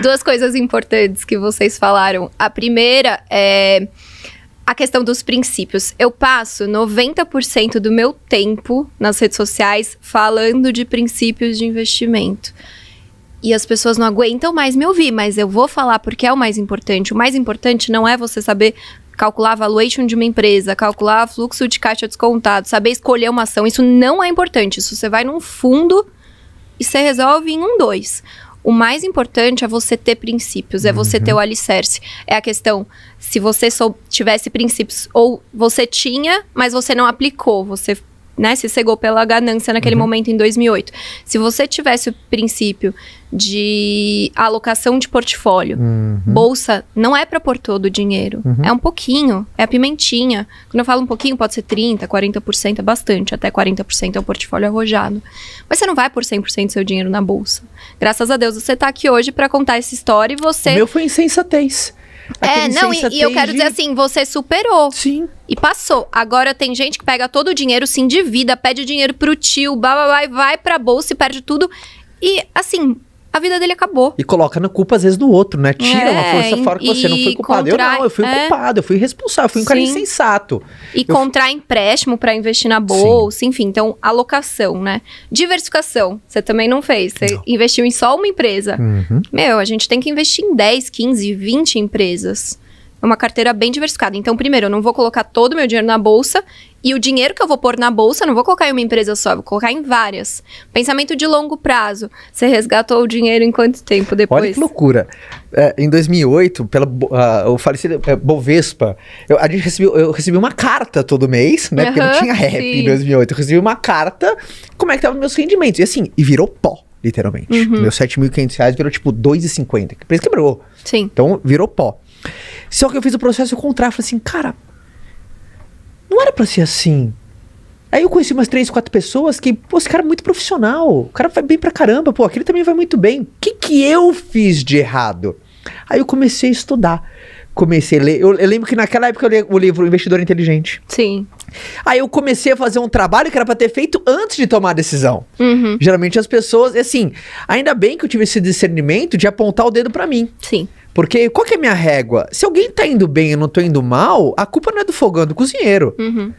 duas coisas importantes que vocês falaram. A primeira é a questão dos princípios. Eu passo 90% do meu tempo nas redes sociais falando de princípios de investimento. E as pessoas não aguentam mais me ouvir, mas eu vou falar porque é o mais importante. O mais importante não é você saber calcular a valuation de uma empresa, calcular fluxo de caixa descontado, saber escolher uma ação. Isso não é importante. Isso você vai num fundo e você resolve em um dois. O mais importante é você ter princípios, é você uhum. ter o uhum. alicerce. É a questão, se você sou, tivesse princípios, ou você tinha, mas você não aplicou, você né, se cegou pela ganância naquele uhum. momento em 2008. Se você tivesse o princípio de alocação de portfólio, uhum. bolsa não é para pôr todo o dinheiro, uhum. é um pouquinho, é a pimentinha. Quando eu falo um pouquinho, pode ser 30, 40%, é bastante, até 40% é o portfólio arrojado. Mas você não vai por 100% do seu dinheiro na bolsa. Graças a Deus você está aqui hoje para contar essa história e você O meu foi insensatez. É, não, e, e eu quero de... dizer assim, você superou. Sim. E passou. Agora tem gente que pega todo o dinheiro, se endivida, pede dinheiro pro tio, blá, blá, blá, vai pra bolsa e perde tudo. E, assim, a vida dele acabou. E coloca na culpa, às vezes, do outro, né? Tira é, uma força fora que você não foi culpado. Contra... Eu não, eu fui é. culpado, eu fui responsável, eu fui um Sim. cara insensato. E eu fui... empréstimo para investir na bolsa, Sim. enfim. Então, alocação, né? Diversificação, você também não fez. Você não. investiu em só uma empresa. Uhum. Meu, a gente tem que investir em 10, 15, 20 empresas. É uma carteira bem diversificada. Então, primeiro, eu não vou colocar todo o meu dinheiro na bolsa e o dinheiro que eu vou pôr na bolsa, não vou colocar em uma empresa só, vou colocar em várias. Pensamento de longo prazo. Você resgatou o dinheiro em quanto tempo depois? Olha que loucura. É, em 2008, pela, uh, o falecido é, Bovespa, eu, a gente recebeu, eu recebi uma carta todo mês, né? Uhum, porque não tinha rap sim. em 2008. Eu recebi uma carta, como é que estavam meus rendimentos. E assim, e virou pó literalmente. Uhum. Meus 7.500 reais virou tipo 2,50. A empresa quebrou. Sim. Então virou pó. Só que eu fiz o processo contrário. Falei assim, cara, não era para ser assim. Aí eu conheci umas três, quatro pessoas que, pô, esse cara é muito profissional, o cara vai bem pra caramba, pô, aquele também vai muito bem. O que, que eu fiz de errado? Aí eu comecei a estudar. Comecei a ler. Eu, eu lembro que naquela época eu li o livro Investidor Inteligente. Sim. Aí eu comecei a fazer um trabalho que era pra ter feito antes de tomar a decisão. Uhum. Geralmente as pessoas, assim, ainda bem que eu tive esse discernimento de apontar o dedo para mim. Sim. Porque qual que é a minha régua? Se alguém tá indo bem e eu não tô indo mal, a culpa não é do fogão, é do cozinheiro. Uhum.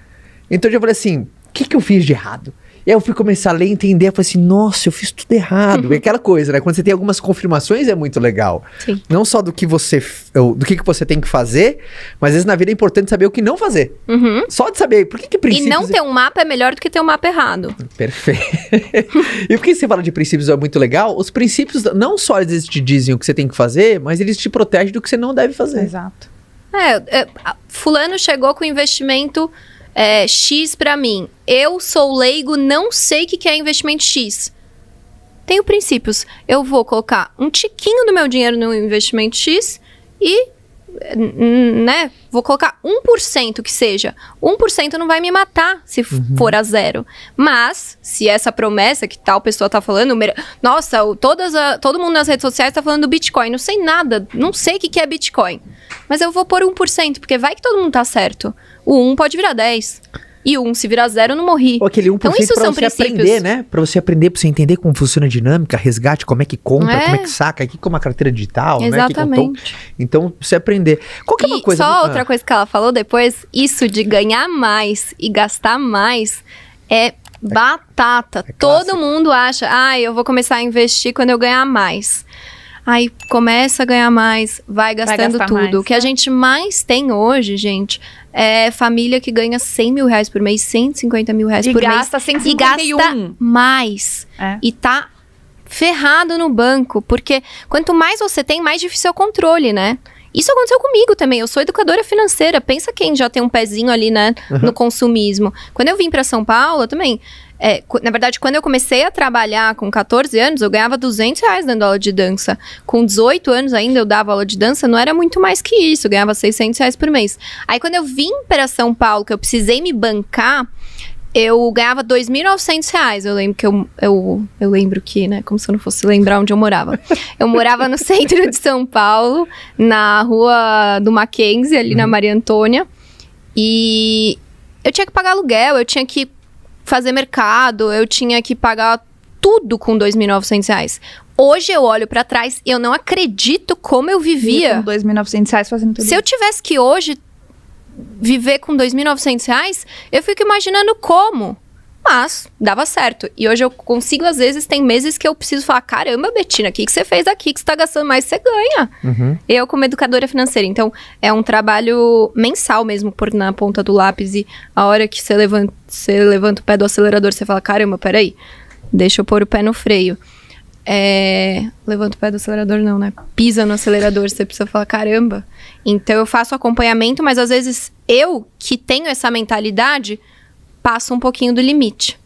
Então eu já falei assim: o que, que eu fiz de errado? E aí eu fui começar a ler, entender, eu falei assim, nossa, eu fiz tudo errado. Uhum. E aquela coisa, né? Quando você tem algumas confirmações é muito legal. Sim. Não só do que você do que, que você tem que fazer, mas às vezes na vida é importante saber o que não fazer. Uhum. Só de saber, por que que princípios... E não ter um mapa é melhor do que ter um mapa errado. Perfeito. e por que você fala de princípios é muito legal? Os princípios não só eles te dizem o que você tem que fazer, mas eles te protegem do que você não deve fazer. Exato. é, é fulano chegou com investimento é, X para mim. Eu sou leigo, não sei o que é investimento X. Tenho princípios. Eu vou colocar um tiquinho do meu dinheiro no investimento X e, né, vou colocar 1% que seja. 1% não vai me matar se uhum. for a zero. Mas, se essa promessa que tal pessoa tá falando, nossa, todas a, todo mundo nas redes sociais tá falando do Bitcoin, não sei nada, não sei o que, que é Bitcoin. Mas eu vou pôr 1%, porque vai que todo mundo tá certo. O 1 pode virar 10. E o 1 se virar 0, eu não morri. Ou aquele 1% então, isso pra são você princípios. aprender, né? Pra você aprender, pra você entender como funciona a dinâmica, resgate, como é que compra, é. como é que saca, aqui com é a carteira digital, né? Exatamente. né? Então, você aprender. Qual que é uma coisa... só ah. outra coisa que ela falou depois, isso de ganhar mais e gastar mais é batata. É Todo mundo acha, ah, eu vou começar a investir quando eu ganhar mais aí começa a ganhar mais, vai gastando vai tudo. Mais, o que né? a é. gente mais tem hoje, gente, é família que ganha 100 mil reais por mês, 150 mil reais e por gasta mês. 151. E gasta mais. É. E tá ferrado no banco, porque quanto mais você tem, mais difícil é o controle, né? Isso aconteceu comigo também. Eu sou educadora financeira. Pensa quem já tem um pezinho ali, né, uhum. no consumismo. Quando eu vim para São Paulo, também. É, na verdade, quando eu comecei a trabalhar com 14 anos, eu ganhava 200 reais dando aula de dança. Com 18 anos ainda eu dava aula de dança, não era muito mais que isso, eu ganhava 600 reais por mês. Aí quando eu vim para São Paulo, que eu precisei me bancar, eu ganhava R$ 2.900, eu lembro que eu, eu, eu lembro que, né, como se eu não fosse lembrar onde eu morava. Eu morava no centro de São Paulo, na rua do Mackenzie, ali uhum. na Maria Antônia, e eu tinha que pagar aluguel, eu tinha que fazer mercado, eu tinha que pagar tudo com R$ 2.900. Hoje eu olho para trás e eu não acredito como eu vivia. com R$ 2.900 fazendo tudo. Se eu tivesse que hoje viver com 2.900 reais, eu fico imaginando como. Mas dava certo. E hoje eu consigo, às vezes, tem meses que eu preciso falar: caramba, Betina, o que, que você fez aqui? Que você tá gastando mais, você ganha. Uhum. Eu, como educadora financeira. Então, é um trabalho mensal mesmo, por na ponta do lápis. E a hora que você levanta, você levanta o pé do acelerador, você fala: caramba, peraí, deixa eu pôr o pé no freio. É, levanta o pé do acelerador, não, né? Pisa no acelerador, você precisa falar, caramba. Então eu faço acompanhamento, mas às vezes eu, que tenho essa mentalidade, passo um pouquinho do limite.